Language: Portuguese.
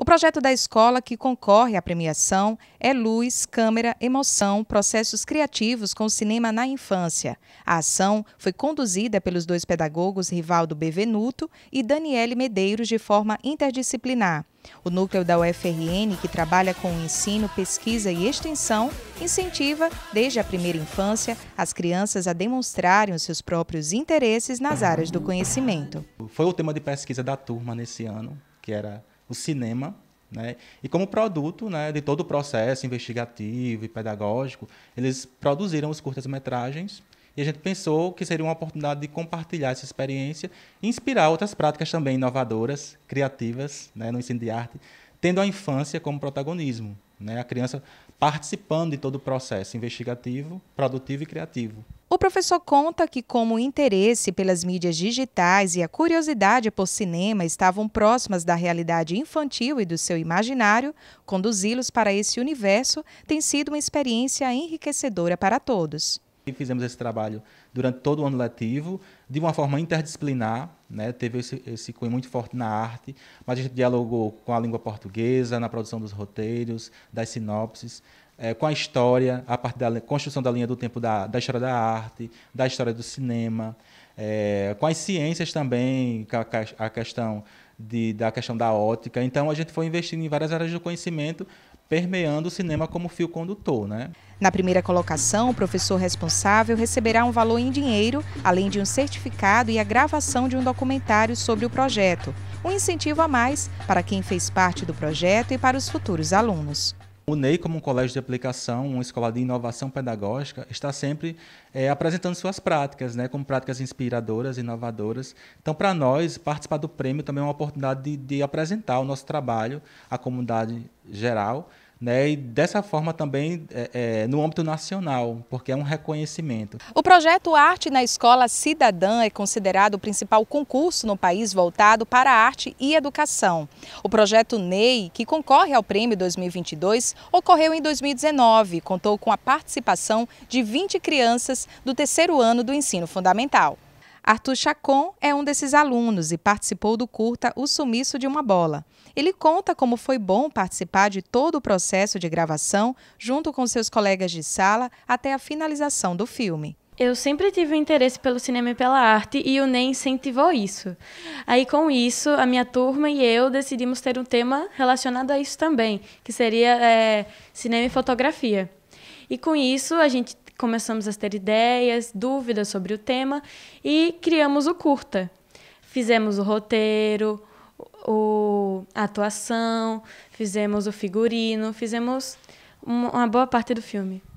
O projeto da escola que concorre à premiação é Luz, Câmera, Emoção, Processos Criativos com Cinema na Infância. A ação foi conduzida pelos dois pedagogos Rivaldo Bevenuto e Daniele Medeiros de forma interdisciplinar. O núcleo da UFRN, que trabalha com ensino, pesquisa e extensão, incentiva, desde a primeira infância, as crianças a demonstrarem os seus próprios interesses nas áreas do conhecimento. Foi o tema de pesquisa da turma nesse ano, que era o cinema, né? E como produto né, de todo o processo investigativo e pedagógico, eles produziram os curtas-metragens e a gente pensou que seria uma oportunidade de compartilhar essa experiência e inspirar outras práticas também inovadoras, criativas, né, no ensino de arte, tendo a infância como protagonismo, né, a criança participando de todo o processo investigativo, produtivo e criativo. O professor conta que, como o interesse pelas mídias digitais e a curiosidade por cinema estavam próximas da realidade infantil e do seu imaginário, conduzi-los para esse universo tem sido uma experiência enriquecedora para todos. E fizemos esse trabalho durante todo o ano letivo, de uma forma interdisciplinar, né? teve esse, esse cunho muito forte na arte, mas a gente dialogou com a língua portuguesa, na produção dos roteiros, das sinopses, é, com a história, a parte da construção da linha do tempo da, da história da arte, da história do cinema, é, com as ciências também, a, a questão de, da questão da ótica. Então, a gente foi investindo em várias áreas do conhecimento permeando o cinema como fio condutor, né? Na primeira colocação, o professor responsável receberá um valor em dinheiro, além de um certificado e a gravação de um documentário sobre o projeto. Um incentivo a mais para quem fez parte do projeto e para os futuros alunos. O NEI, como um colégio de aplicação, uma escola de inovação pedagógica, está sempre é, apresentando suas práticas, né, como práticas inspiradoras, inovadoras. Então, para nós, participar do prêmio também é uma oportunidade de, de apresentar o nosso trabalho à comunidade geral né, e dessa forma também é, é, no âmbito nacional, porque é um reconhecimento. O projeto Arte na Escola Cidadã é considerado o principal concurso no país voltado para a arte e educação. O projeto NEI, que concorre ao prêmio 2022, ocorreu em 2019, contou com a participação de 20 crianças do terceiro ano do ensino fundamental. Arthur Chacon é um desses alunos e participou do curta O Sumiço de uma Bola. Ele conta como foi bom participar de todo o processo de gravação, junto com seus colegas de sala, até a finalização do filme. Eu sempre tive um interesse pelo cinema e pela arte e o NEM incentivou isso. Aí, com isso, a minha turma e eu decidimos ter um tema relacionado a isso também, que seria é, cinema e fotografia. E com isso, a gente começamos a ter ideias, dúvidas sobre o tema e criamos o curta. Fizemos o roteiro, o, a atuação, fizemos o figurino, fizemos uma boa parte do filme.